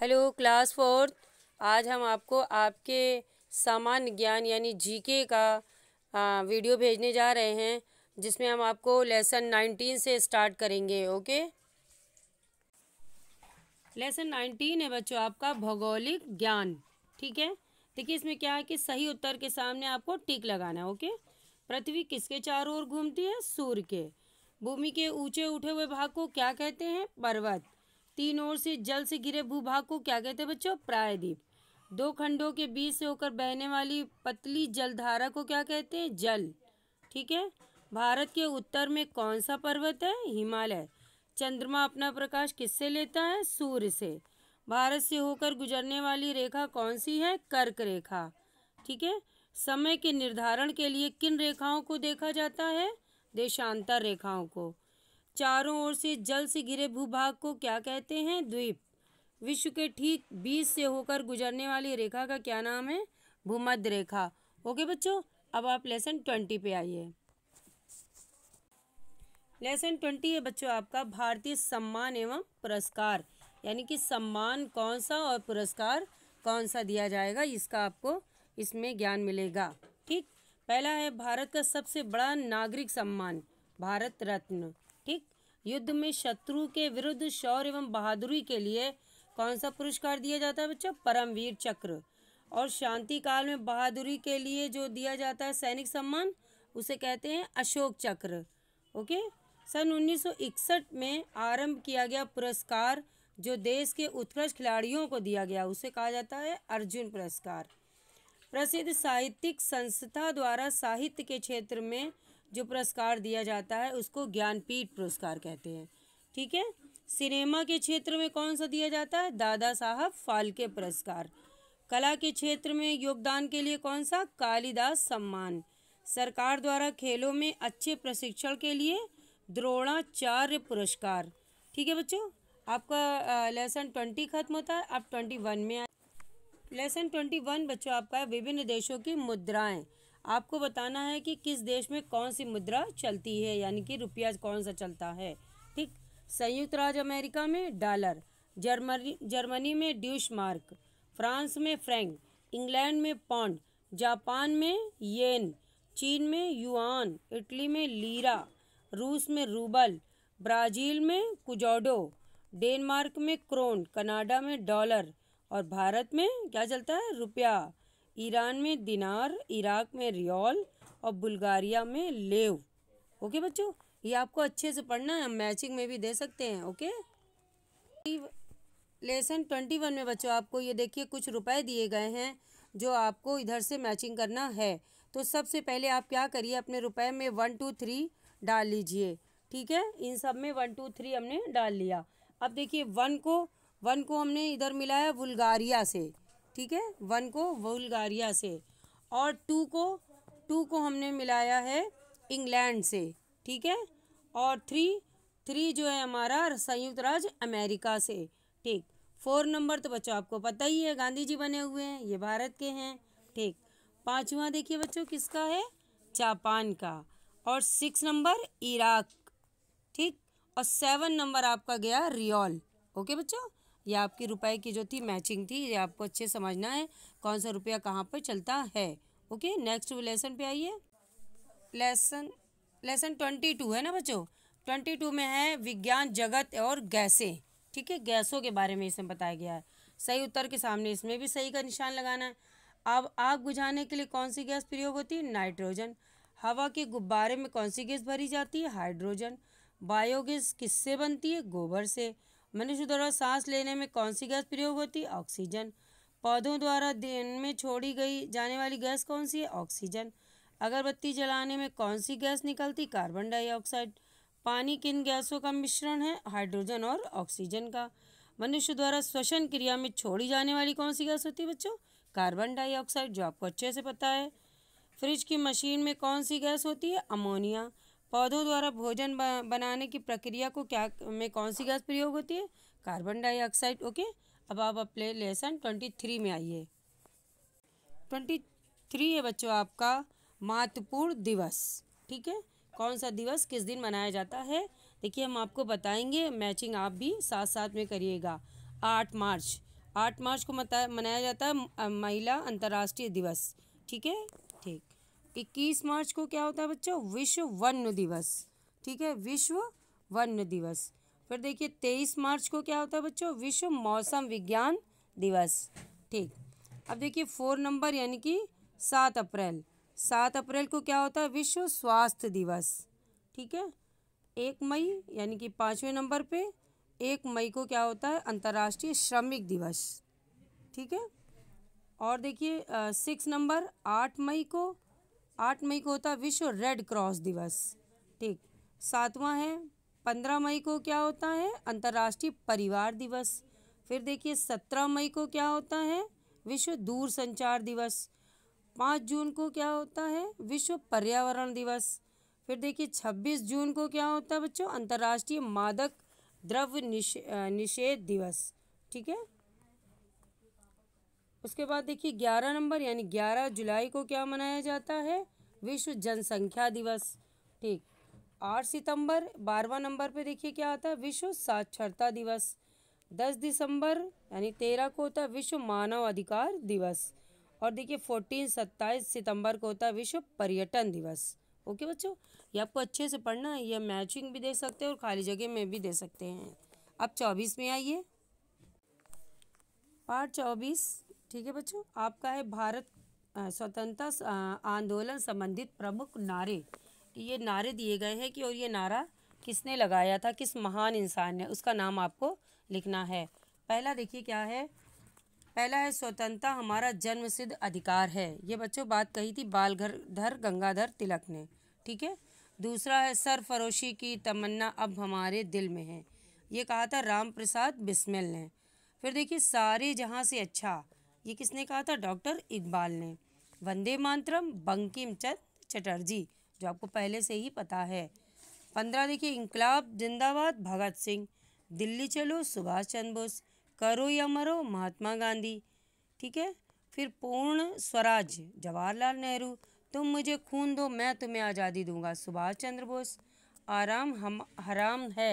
hello class fourth आज हम आपको आपके सामान्य ज्ञान यानी जीके का आ, वीडियो भेजने जा रहे हैं जिसमें हम आपको लेसन नाइनटीन से स्टार्ट करेंगे ओके लेसन नाइनटीन है बच्चों आपका भौगोलिक ज्ञान ठीक है देखिए इसमें क्या है कि सही उत्तर के सामने आपको टिक लगाना है ओके पृथ्वी किसके चारों ओर घूमती है सूर्य के भूमि के ऊंचे उठे हुए भाग को क्या कहते हैं पर्वत तीन ओर से जल से घिरे भूभाग को क्या कहते हैं बच्चों प्रायद्वीप दो खंडों के बीच से होकर बहने वाली पतली जलधारा को क्या कहते हैं जल ठीक है भारत के उत्तर में कौन सा पर्वत है हिमालय चंद्रमा अपना प्रकाश किससे लेता है सूर्य से भारत से होकर गुजरने वाली रेखा कौन सी है कर्क रेखा ठीक है समय के निर्धारण के लिए किन रेखाओं को देखा जाता है देशांतर रेखाओं को चारों ओर से जल से घिरे भूभाग को क्या कहते हैं द्वीप विश्व के ठीक बीच से होकर गुजरने वाली रेखा का क्या नाम है भूमध्य रेखा ओके बच्चों अब आप लेसन ट्वेंटी पे आइए लेसन ट्वेंटी है बच्चों आपका भारतीय सम्मान एवं पुरस्कार यानी कि सम्मान कौन सा और पुरस्कार कौन सा दिया जाएगा इसका आपको इसमें ज्ञान मिलेगा ठीक पहला है भारत का सबसे बड़ा नागरिक सम्मान भारत रत्न युद्ध में शत्रु के विरुद्ध शौर्य एवं बहादुरी के लिए कौन सा पुरस्कार दिया जाता है बच्चों परमवीर चक्र और शांति काल में बहादुरी के लिए जो दिया जाता है सैनिक सम्मान उसे कहते हैं अशोक चक्र ओके सन 1961 में आरंभ किया गया पुरस्कार जो देश के उत्कृष्ट खिलाड़ियों को दिया गया उसे कहा जाता है अर्जुन पुरस्कार प्रसिद्ध साहित्यिक संस्था द्वारा साहित्य के क्षेत्र में जो पुरस्कार दिया जाता है उसको ज्ञानपीठ पुरस्कार कहते हैं ठीक है सिनेमा के क्षेत्र में कौन सा दिया जाता है दादा साहब फाल्के पुरस्कार कला के क्षेत्र में योगदान के लिए कौन सा कालिदास सम्मान सरकार द्वारा खेलों में अच्छे प्रशिक्षण के लिए द्रोणाचार्य पुरस्कार ठीक है बच्चों आपका लेसन ट्वेंटी खत्म होता है आप ट्वेंटी वन में आए लेसन ट्वेंटी वन बच्चों आपका है विभिन्न देशों की मुद्राएं आपको बताना है कि किस देश में कौन सी मुद्रा चलती है यानी कि रुपया कौन सा चलता है ठीक संयुक्त राज्य अमेरिका में डॉलर जर्मनी जर्मनी में ड्यूश मार्क फ्रांस में फ्रैंक इंग्लैंड में पौंड जापान में येन चीन में युआन इटली में लीरा रूस में रूबल ब्राज़ील में कुजोडो डेनमार्क में क्रोन कनाडा में डॉलर और भारत में क्या चलता है रुपया ईरान में दिनार इराक में रियाल और बुल्गारिया में लेव ओके बच्चों ये आपको अच्छे से पढ़ना है मैचिंग में भी दे सकते हैं ओके लेसन ट्वेंटी वन में बच्चों आपको ये देखिए कुछ रुपए दिए गए हैं जो आपको इधर से मैचिंग करना है तो सबसे पहले आप क्या करिए अपने रुपए में वन टू थ्री डाल लीजिए ठीक है इन सब में वन टू थ्री हमने डाल लिया अब देखिए वन को वन को हमने इधर मिलाया बुल्गारिया से ठीक है वन को वुलगारिया से और टू को टू को हमने मिलाया है इंग्लैंड से ठीक है और थ्री थ्री जो है हमारा संयुक्त राज्य अमेरिका से ठीक फोर नंबर तो बच्चों आपको पता ही है गांधी जी बने हुए हैं ये भारत के हैं ठीक पाँचवा देखिए बच्चों किसका है जापान का और सिक्स नंबर इराक ठीक और सेवन नंबर आपका गया रियोल ओके बच्चों ये आपकी रुपए की जो थी मैचिंग थी ये आपको अच्छे समझना है कौन सा रुपया कहाँ पर चलता है ओके नेक्स्ट लेसन पे आइए लेसन लेसन ट्वेंटी टू है ना बच्चों ट्वेंटी टू में है विज्ञान जगत और गैसें ठीक है गैसों के बारे में इसमें बताया गया है सही उत्तर के सामने इसमें भी सही का निशान लगाना है अब आग बुझाने के लिए कौन सी गैस प्रयोग होती है नाइट्रोजन हवा के गुब्बारे में कौन सी गैस भरी जाती है हाइड्रोजन बायोगैस किससे बनती है गोबर से मनुष्य द्वारा सांस लेने में कौन सी गैस प्रयोग होती है ऑक्सीजन पौधों द्वारा दिन में छोड़ी गई जाने वाली गैस कौन सी है ऑक्सीजन अगरबत्ती जलाने में कौन सी गैस निकलती कार्बन डाइऑक्साइड पानी किन गैसों का मिश्रण है हाइड्रोजन और ऑक्सीजन का मनुष्य द्वारा श्वसन क्रिया में छोड़ी जाने वाली कौन सी गैस होती है बच्चों कार्बन डाइऑक्साइड जो आपको अच्छे से पता है फ्रिज की मशीन में कौन सी गैस होती है अमोनिया पौधों द्वारा भोजन बनाने की प्रक्रिया को क्या में कौन सी गैस प्रयोग होती है कार्बन डाइऑक्साइड ओके अब आप अपने लेसन ट्वेंटी थ्री में आइए ट्वेंटी थ्री है बच्चों आपका महत्वपूर्ण दिवस ठीक है कौन सा दिवस किस दिन मनाया जाता है देखिए हम आपको बताएंगे मैचिंग आप भी साथ साथ में करिएगा आठ मार्च आठ मार्च को मनाया जाता है महिला अंतर्राष्ट्रीय दिवस ठीक है ठीक इक्कीस मार्च को क्या होता है बच्चों विश्व वन्य दिवस ठीक है विश्व वन दिवस फिर देखिए तेईस मार्च को क्या होता है बच्चों विश्व मौसम विज्ञान दिवस ठीक अब देखिए फोर नंबर यानी कि सात अप्रैल सात अप्रैल को क्या होता है विश्व स्वास्थ्य दिवस ठीक है एक मई यानी कि पाँचवें नंबर पे एक मई को क्या होता है अंतर्राष्ट्रीय श्रमिक दिवस ठीक है और देखिए सिक्स नंबर आठ मई को आठ मई को होता विश्व रेड क्रॉस दिवस ठीक सातवां है पंद्रह मई को क्या होता है अंतर्राष्ट्रीय परिवार दिवस फिर देखिए सत्रह मई को क्या होता है विश्व दूर संचार दिवस पाँच जून को क्या होता है विश्व पर्यावरण दिवस फिर देखिए छब्बीस जून को क्या होता है बच्चों अंतर्राष्ट्रीय मादक द्रव्य निषेध दिवस ठीक है उसके बाद देखिए ग्यारह नंबर यानी ग्यारह जुलाई को क्या मनाया जाता है विश्व जनसंख्या दिवस ठीक आठ सितंबर बारवा नंबर पे देखिए क्या आता है विश्व साक्षरता दिवस दस दिसंबर यानी तेरह को होता है विश्व मानव अधिकार दिवस और देखिए फोर्टीन सत्ताईस सितंबर को होता है विश्व पर्यटन दिवस ओके बच्चों ये आपको अच्छे से पढ़ना है ये मैचिंग भी दे सकते हैं और खाली जगह में भी दे सकते हैं अब चौबीस में आइए पार्ट चौबीस ठीक है बच्चों आपका है भारत स्वतंत्रता आंदोलन संबंधित प्रमुख नारे ये नारे दिए गए हैं कि और ये नारा किसने लगाया था किस महान इंसान ने उसका नाम आपको लिखना है पहला देखिए क्या है पहला है स्वतंत्रता हमारा जन्म सिद्ध अधिकार है ये बच्चों बात कही थी बाल घर धर गंगाधर तिलक ने ठीक है दूसरा है सरफरोशी की तमन्ना अब हमारे दिल में है ये कहा था राम प्रसाद बिस्मिल ने फिर देखिए सारे जहाँ से अच्छा ये किसने कहा था डॉक्टर इकबाल ने वंदे मातरम बंकिम चंद चटर्जी जो आपको पहले से ही पता है पंद्रह देखिए इनकलाब जिंदाबाद भगत सिंह दिल्ली चलो सुभाष चंद्र बोस करो या मरो महात्मा गांधी ठीक है फिर पूर्ण स्वराज जवाहरलाल नेहरू तुम मुझे खून दो मैं तुम्हें आज़ादी दूंगा सुभाष चंद्र बोस आराम हम हराम है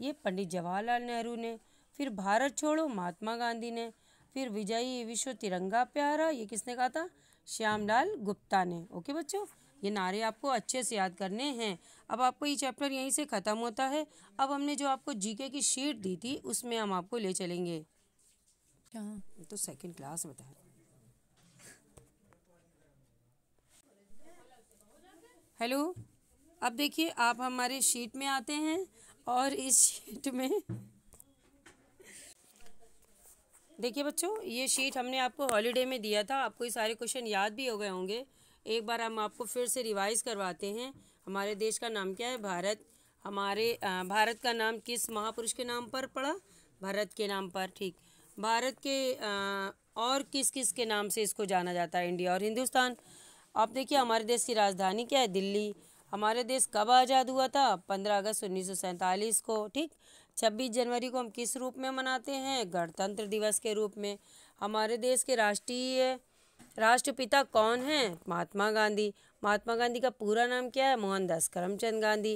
ये पंडित जवाहरलाल नेहरू ने फिर भारत छोड़ो महात्मा गांधी ने फिर विजयी विश्व तिरंगा प्यारा ये किसने कहा था श्यामलाल गुप्ता ने ओके बच्चों ये नारे आपको अच्छे से याद करने हैं अब आपको ये चैप्टर यहीं से ख़त्म होता है अब हमने जो आपको जीके की शीट दी थी उसमें हम आपको ले चलेंगे तो सेकंड क्लास बताया हेलो अब देखिए आप हमारे शीट में आते हैं और इस शीट में देखिए बच्चों ये शीट हमने आपको हॉलीडे में दिया था आपको ये सारे क्वेश्चन याद भी हो गए होंगे एक बार हम आपको फिर से रिवाइज़ करवाते हैं हमारे देश का नाम क्या है भारत हमारे भारत का नाम किस महापुरुष के नाम पर पड़ा भारत के नाम पर ठीक भारत के और किस किस के नाम से इसको जाना जाता है इंडिया और हिंदुस्तान आप देखिए हमारे देश की राजधानी क्या है दिल्ली हमारे देश कब आज़ाद हुआ था पंद्रह अगस्त उन्नीस को ठीक छब्बीस जनवरी को हम किस रूप में मनाते हैं गणतंत्र दिवस के रूप में हमारे देश के राष्ट्रीय राष्ट्रपिता कौन हैं महात्मा गांधी महात्मा गांधी का पूरा नाम क्या है मोहनदास करमचंद गांधी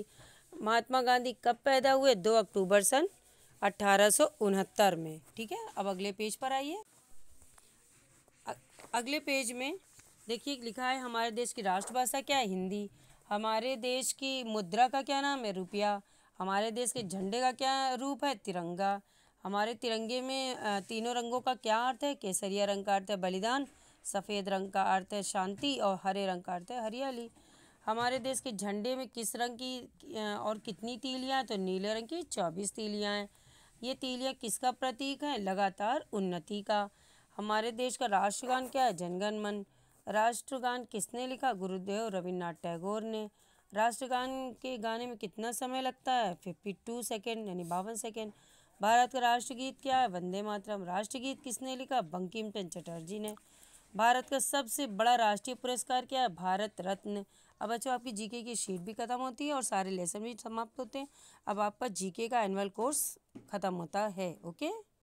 महात्मा गांधी कब पैदा हुए दो अक्टूबर सन अट्ठारह में ठीक है अब अगले पेज पर आइए अगले पेज में देखिए लिखा है हमारे देश की राष्ट्रभाषा क्या है हिंदी हमारे देश की मुद्रा का क्या नाम है रुपया हमारे देश के झंडे का क्या रूप है तिरंगा हमारे तिरंगे में तीनों रंगों का क्या अर्थ है केसरिया रंग का अर्थ है बलिदान सफ़ेद रंग का अर्थ है शांति और हरे रंग का अर्थ है हरियाली हमारे देश के झंडे में किस रंग की और कितनी तीलियाँ हैं तो नीले रंग की चौबीस तीलियाँ हैं ये तीलियाँ किसका प्रतीक हैं लगातार उन्नति का हमारे देश का राष्ट्रगान क्या है जनगण मन राष्ट्रगान किसने लिखा गुरुदेव रविन्द्रनाथ टैगोर ने राष्ट्रगान के गाने में कितना समय लगता है फिफ्टी टू सेकेंड यानी बावन सेकेंड भारत का राष्ट्रगीत क्या है वंदे मातरम राष्ट्रगीत किसने लिखा बंकिम चंद चटर्जी ने भारत का सबसे बड़ा राष्ट्रीय पुरस्कार क्या है भारत रत्न अब बच्चों अच्छा, आपकी जीके की शीट भी ख़त्म होती है और सारे लेसन भी समाप्त होते हैं अब आपका जीके का एनुअल कोर्स ख़त्म होता है ओके